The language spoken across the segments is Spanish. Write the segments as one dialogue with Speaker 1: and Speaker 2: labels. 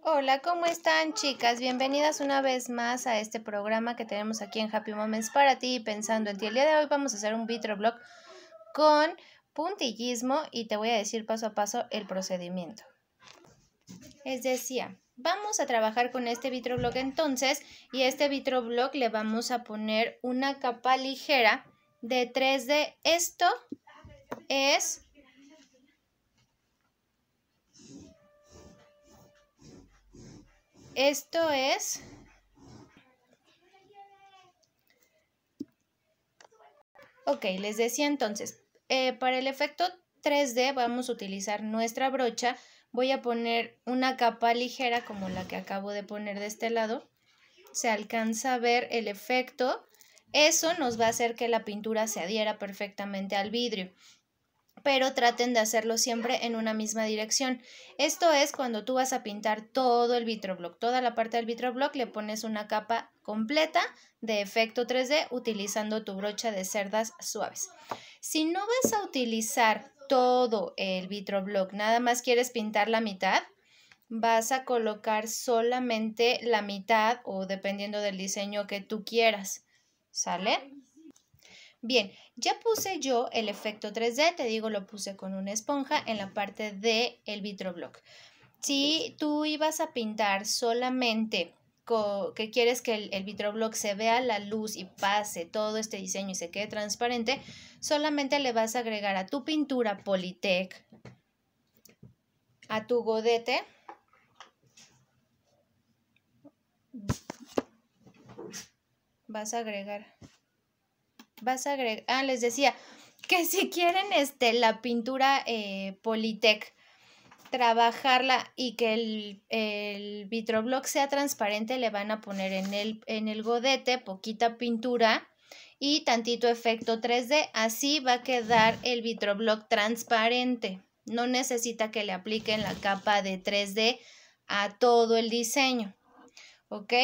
Speaker 1: Hola, ¿cómo están chicas? Bienvenidas una vez más a este programa que tenemos aquí en Happy Moments para ti pensando en ti. El día de hoy vamos a hacer un vitroblog con puntillismo y te voy a decir paso a paso el procedimiento. Es decir, vamos a trabajar con este vitroblog entonces y a este vitroblog le vamos a poner una capa ligera de 3D. Esto es Esto es Ok, les decía entonces, eh, para el efecto 3D vamos a utilizar nuestra brocha. Voy a poner una capa ligera como la que acabo de poner de este lado. Se alcanza a ver el efecto. Eso nos va a hacer que la pintura se adhiera perfectamente al vidrio pero traten de hacerlo siempre en una misma dirección. Esto es cuando tú vas a pintar todo el vitroblock, toda la parte del vitroblock le pones una capa completa de efecto 3D utilizando tu brocha de cerdas suaves. Si no vas a utilizar todo el vitroblock, nada más quieres pintar la mitad, vas a colocar solamente la mitad o dependiendo del diseño que tú quieras, ¿sale? Bien, ya puse yo el efecto 3D, te digo, lo puse con una esponja en la parte del el vitroblock. Si tú ibas a pintar solamente que quieres que el, vitroblock se vea la luz y pase todo este diseño y se quede transparente, solamente le vas a agregar a tu pintura Politec, a tu godete, vas a agregar vas a agregar, ah, les decía que si quieren este, la pintura eh, Politec, trabajarla y que el, el vitroblock sea transparente, le van a poner en el, en el godete poquita pintura y tantito efecto 3D. Así va a quedar el vitroblock transparente. No necesita que le apliquen la capa de 3D a todo el diseño. ¿Ok?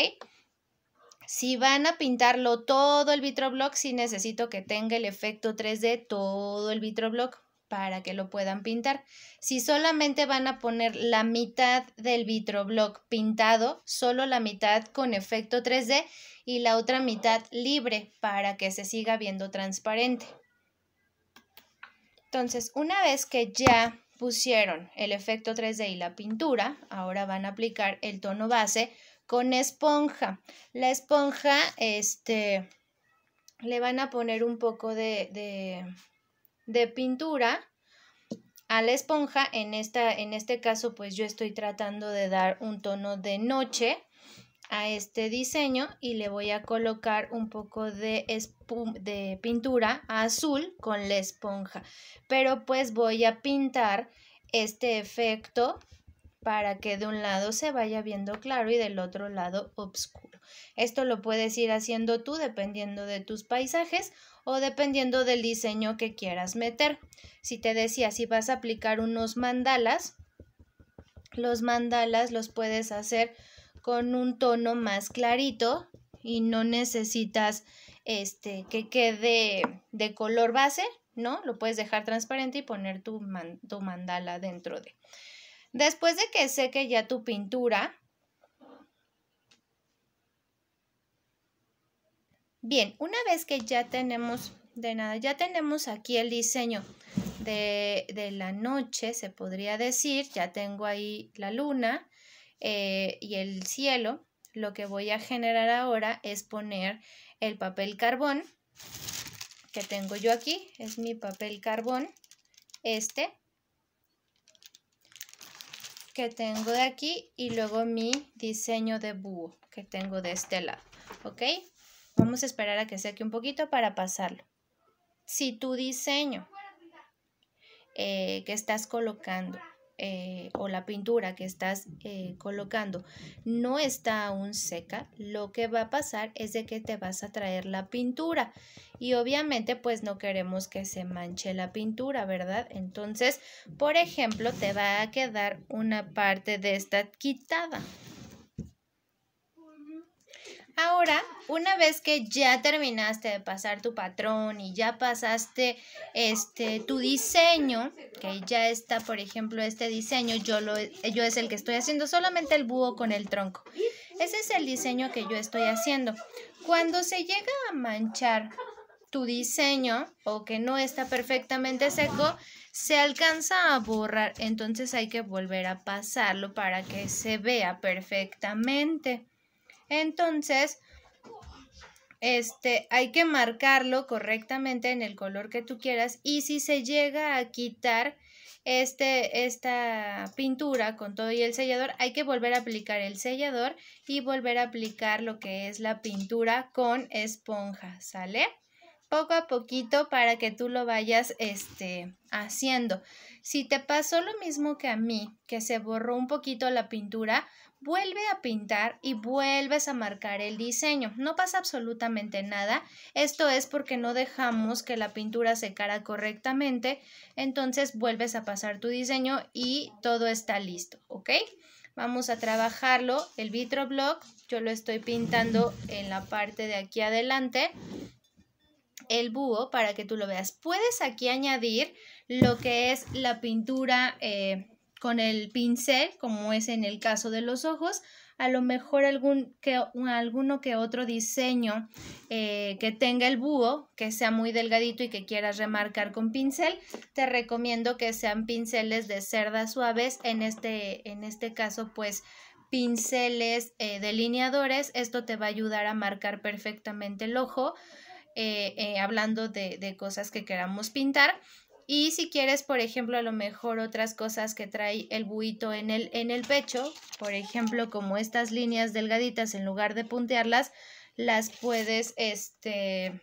Speaker 1: Si van a pintarlo todo el vitroblock, si necesito que tenga el efecto 3D todo el vitroblock para que lo puedan pintar. Si solamente van a poner la mitad del vitroblock pintado, solo la mitad con efecto 3D y la otra mitad libre para que se siga viendo transparente. Entonces, una vez que ya pusieron el efecto 3D y la pintura, ahora van a aplicar el tono base con esponja. La esponja, este, le van a poner un poco de, de, pintura a la esponja. En, esta, en este caso, pues yo estoy tratando de dar un tono de noche a este diseño y le voy a colocar un poco de, de pintura azul con la esponja. Pero pues voy a pintar este efecto para que de un lado se vaya viendo claro y del otro lado oscuro. Esto lo puedes ir haciendo tú dependiendo de tus paisajes o dependiendo del diseño que quieras meter. Si te decía, si vas a aplicar unos mandalas, los mandalas los puedes hacer con un tono más clarito y no necesitas este que quede de color base, ¿no? Lo puedes dejar transparente y poner tu, tu mandala dentro de. Después de que seque ya tu pintura, Bien, una vez que ya tenemos, de nada, ya tenemos aquí el diseño de, de la noche, se podría decir, ya tengo ahí la luna eh, y el cielo, lo que voy a generar ahora es poner el papel carbón que tengo yo aquí, es mi papel carbón, este, que tengo de aquí y luego mi diseño de búho que tengo de este lado, ¿ok? Vamos a esperar a que seque un poquito para pasarlo. Si tu diseño eh, que estás colocando eh, o la pintura que estás eh, colocando no está aún seca, lo que va a pasar es de que te vas a traer la pintura y obviamente pues no queremos que se manche la pintura, ¿verdad? Entonces, por ejemplo, te va a quedar una parte de esta quitada. Ahora, una vez que ya terminaste de pasar tu patrón y ya pasaste este tu diseño, que ya está, por ejemplo, este diseño, yo lo yo es el que estoy haciendo solamente el búho con el tronco. Ese es el diseño que yo estoy haciendo. Cuando se llega a manchar tu diseño o que no está perfectamente seco, se alcanza a borrar, entonces hay que volver a pasarlo para que se vea perfectamente. Entonces, este, hay que marcarlo correctamente en el color que tú quieras y si se llega a quitar este, esta pintura con todo y el sellador, hay que volver a aplicar el sellador y volver a aplicar lo que es la pintura con esponja, ¿sale? poco a poquito para que tú lo vayas este, haciendo. Si te pasó lo mismo que a mí, que se borró un poquito la pintura, vuelve a pintar y vuelves a marcar el diseño. No pasa absolutamente nada. Esto es porque no dejamos que la pintura secara correctamente. Entonces vuelves a pasar tu diseño y todo está listo, ¿ok? Vamos a trabajarlo, el block yo lo estoy pintando en la parte de aquí adelante el búho para que tú lo veas. Puedes aquí añadir lo que es la pintura eh, con el pincel, como es en el caso de los ojos, a lo mejor algún que, alguno que otro diseño eh, que tenga el búho, que sea muy delgadito y que quieras remarcar con pincel, te recomiendo que sean pinceles de cerdas suaves, en este, en este caso pues pinceles eh, delineadores, esto te va a ayudar a marcar perfectamente el ojo, eh, eh, hablando de, cosas que queramos pintar. Y si quieres, por ejemplo, a lo mejor otras cosas que trae el buito en el, en el pecho, por ejemplo, como estas líneas delgaditas, en lugar de puntearlas, las puedes, este,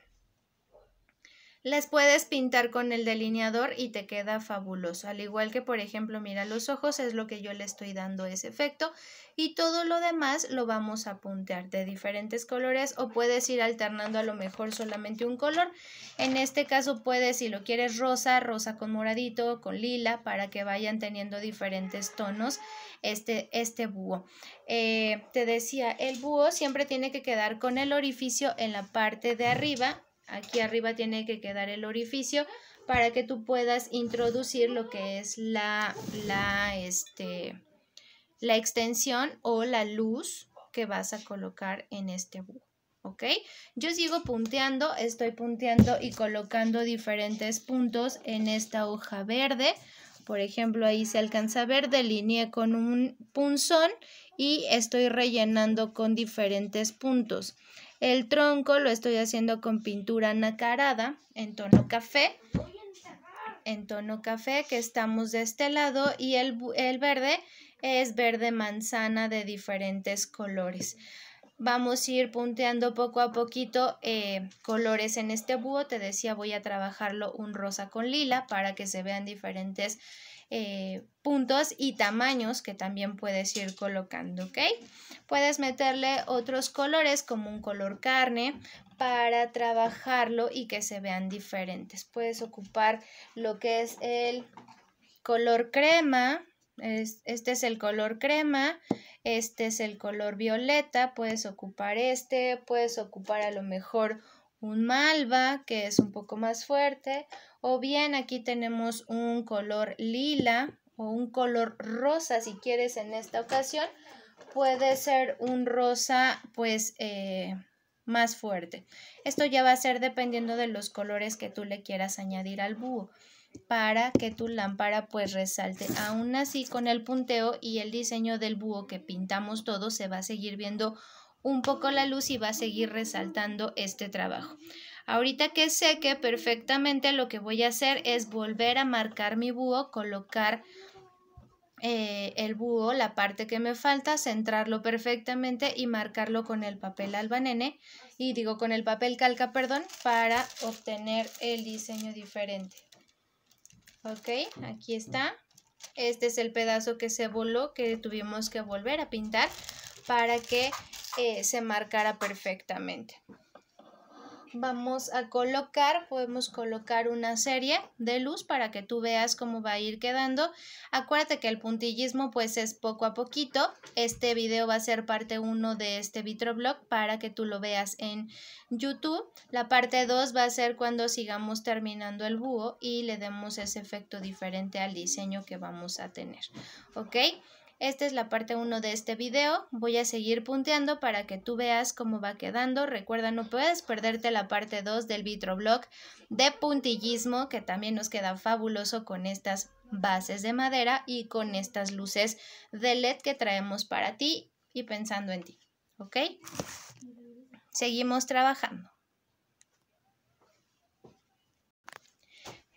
Speaker 1: las puedes pintar con el delineador y te queda fabuloso. Al igual que, por ejemplo, mira los ojos, es lo que yo le estoy dando ese efecto. Y todo lo demás lo vamos a puntear de diferentes colores o puedes ir alternando a lo mejor solamente un color. En este caso puedes, si lo quieres rosa, rosa con moradito, con lila, para que vayan teniendo diferentes tonos este, este búho. Eh, te decía, el búho siempre tiene que quedar con el orificio en la parte de arriba Aquí arriba tiene que quedar el orificio para que tú puedas introducir lo que es la, la, este, la extensión o la luz que vas a colocar en este búho. ¿ok? Yo sigo punteando, estoy punteando y colocando diferentes puntos en esta hoja verde. Por ejemplo, ahí se alcanza a ver, delineé con un punzón y estoy rellenando con diferentes puntos. El tronco lo estoy haciendo con pintura nacarada en tono café. En tono café que estamos de este lado y el, el verde es verde manzana de diferentes colores vamos a ir punteando poco a poquito eh, colores en este búho. Te decía, voy a trabajarlo un rosa con lila para que se vean diferentes eh, puntos y tamaños que también puedes ir colocando, ¿ok? Puedes meterle otros colores como un color carne para trabajarlo y que se vean diferentes. Puedes ocupar lo que es el color crema, este es el color crema, este es el color violeta, puedes ocupar este, puedes ocupar a lo mejor un malva, que es un poco más fuerte, o bien aquí tenemos un color lila o un color rosa, si quieres en esta ocasión, puede ser un rosa pues eh, más fuerte. Esto ya va a ser dependiendo de los colores que tú le quieras añadir al búho para que tu lámpara pues resalte. Aún así, con el punteo y el diseño del búho que pintamos todo, se va a seguir viendo un poco la luz y va a seguir resaltando este trabajo. Ahorita que seque perfectamente, lo que voy a hacer es volver a marcar mi búho, colocar eh, el búho, la parte que me falta, centrarlo perfectamente y marcarlo con el papel albanene, y digo con el papel calca, perdón, para obtener el diseño diferente. Ok, aquí está. Este es el pedazo que se voló, que tuvimos que volver a pintar para que eh, se marcara perfectamente vamos a colocar, podemos colocar una serie de luz para que tú veas cómo va a ir quedando. Acuérdate que el puntillismo pues es poco a poquito. Este video va a ser parte 1 de este vitroblog para que tú lo veas en YouTube. La parte 2 va a ser cuando sigamos terminando el búho y le demos ese efecto diferente al diseño que vamos a tener. ¿Ok? Esta es la parte 1 de este video. Voy a seguir punteando para que tú veas cómo va quedando. Recuerda, no puedes perderte la parte 2 del vitroblog de puntillismo, que también nos queda fabuloso con estas bases de madera y con estas luces de LED que traemos para ti y pensando en ti. ¿Ok? Seguimos trabajando.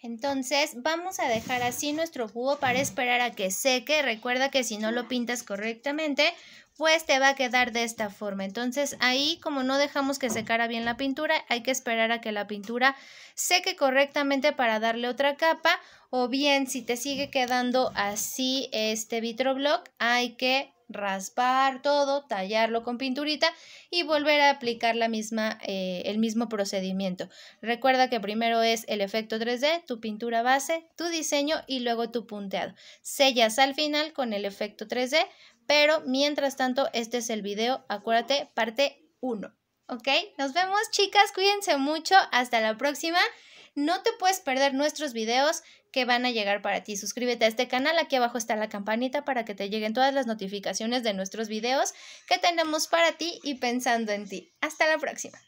Speaker 1: Entonces vamos a dejar así nuestro cubo para esperar a que seque. Recuerda que si no lo pintas correctamente, pues te va a quedar de esta forma. Entonces ahí como no dejamos que secara bien la pintura, hay que esperar a que la pintura seque correctamente para darle otra capa. O bien si te sigue quedando así este block hay que raspar todo, tallarlo con pinturita y volver a aplicar la misma, eh, el mismo procedimiento. Recuerda que primero es el efecto 3D, tu pintura base, tu diseño y luego tu punteado. Sellas al final con el efecto 3D, pero mientras tanto este es el video, acuérdate, parte 1. ¿Ok? Nos vemos chicas, cuídense mucho, hasta la próxima. No te puedes perder nuestros videos que van a llegar para ti. Suscríbete a este canal, aquí abajo está la campanita para que te lleguen todas las notificaciones de nuestros videos que tenemos para ti y pensando en ti. Hasta la próxima.